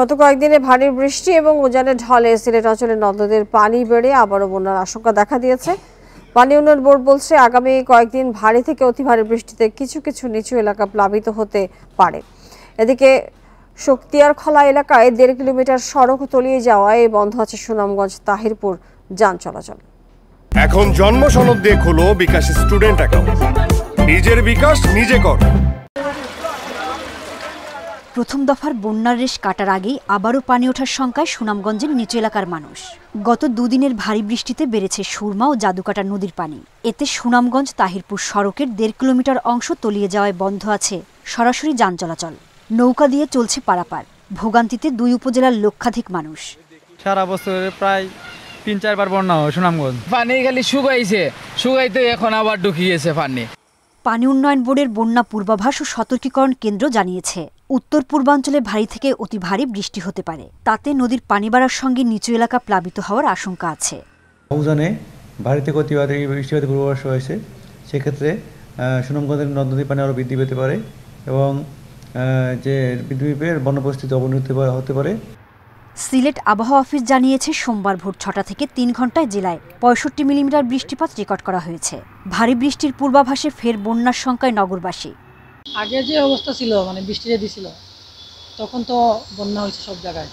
গত কয়েকদিনে ভারী বৃষ্টি এবং উজানের ঢলে সিলেট অঞ্চলে নদদের পানি বেড়ে আবারও বন্যার আশঙ্কা দেখা দিয়েছে পানি উন্নয়ন বোর্ড বলছে আগামী কয়েকদিন ভারী থেকে অতি ভারী বৃষ্টিতে কিছু কিছু নিচু এলাকা প্লাবিত হতে পারে এদিকে শক্তিয়ার খলা এলাকায় দেড় কিলোমিটার সড়ক তলিয়ে যাওয়ায় বন্ধ আছে সুনামগঞ্জ তাহিরপুর যান চলাচল এখন জন্ম সনদ দিয়ে খুলো বিকাশ স্টুডেন্ট অ্যাকাউন্ট নিজের বিকাশ নিজে কর প্রথম দফার বন্যার রেশ কাটার আগেই আবারও পানি ওঠার শঙ্কায় সুনামগঞ্জের নিচু এলাকার মানুষ গত দুদিনের ভারী বৃষ্টিতে বেড়েছে সুরমা ও জাদুকাটা নদীর পানি এতে সুনামগঞ্জ তাহিরপুর সড়কের দেড় কিলোমিটার অংশ তলিয়ে যাওয়ায় বন্ধ আছে সরাসরি যান চলাচল নৌকা দিয়ে চলছে পারাপার ভোগান্তিতে দুই উপজেলার লক্ষাধিক মানুষ সারা বছর প্রায় তিন চারবার বন্যা হয় সুনামগঞ্জ পানি খালি শুকাইছে শুকাইতে এখন আবার ঢুকিয়েছে পানি পানি উন্নয়ন বোর্ডের বন্যা পূর্বাভাস ও সতর্কীকরণ কেন্দ্র জানিয়েছে উত্তর পূর্বাঞ্চলে ভারী থেকে অতি ভারী বৃষ্টি হতে পারে তাতে নদীর পানি বাড়ার সঙ্গে নিচু এলাকা প্লাবিত হওয়ার আশঙ্কা আছে নৌজানে ভারী থেকে অতি ভারী হতে পূর্বাভাস হয়েছে সেক্ষেত্রে সুনামগঞ্জের নদ নদীর পানি আরও বৃদ্ধি পেতে পারে এবং যে বিদ্যুপের বন্যপরিস্থিতি অবনতি হতে পারে সিলেট আবহাওয়া অফিস জানিয়েছে সোমবার ভোর ছটা থেকে তিন ঘন্টায় জেলায় পঁয়ষট্টি মিলিমিটার বৃষ্টিপাত রেকর্ড করা হয়েছে ভারী বৃষ্টির পূর্বাভাসে ফের বন্যার শঙ্কায় নগরবাসী আগে যে অবস্থা ছিল মানে বৃষ্টি যে দিছিল তখন তো বন্যা হয়েছে সব জায়গায়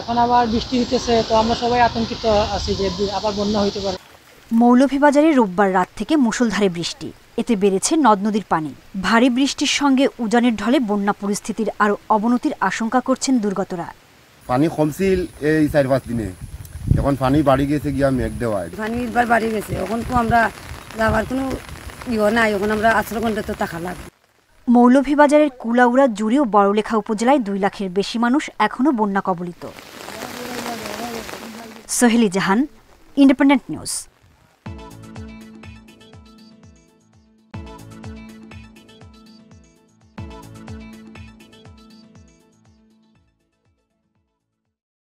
এখন আবার বৃষ্টি হইতেছে তো আমরা সবাই আতঙ্কিত আছি যে আবার বন্যা হইতে পারে মৌলভীবাজারে রোববার রাত থেকে মুষলধারে বৃষ্টি এতে বেড়েছে নদ নদীর পানি ভারী বৃষ্টির সঙ্গে উজানের ঢলে বন্যা পরিস্থিতির আরও অবনতির আশঙ্কা করছেন দুর্গতরা পানি কমছিল এই চার পাঁচ দিনে এখন পানি বাড়ি গেছে গিয়া মেঘ দেওয়ায় পানি একবার বাড়ি গেছে এখন তো আমরা যাওয়ার কোনো ইয়ে নাই এখন আমরা আশ্রয় ঘন্টা তো থাকা লাগবে মৌলভীবাজারের কুলাউড়া জুড়ে ও বড়লেখা উপজেলায় দুই লাখের বেশি মানুষ এখনও বন্যা কবলিত সোহেলি জাহান ইন্ডিপেন্ডেন্ট নিউজ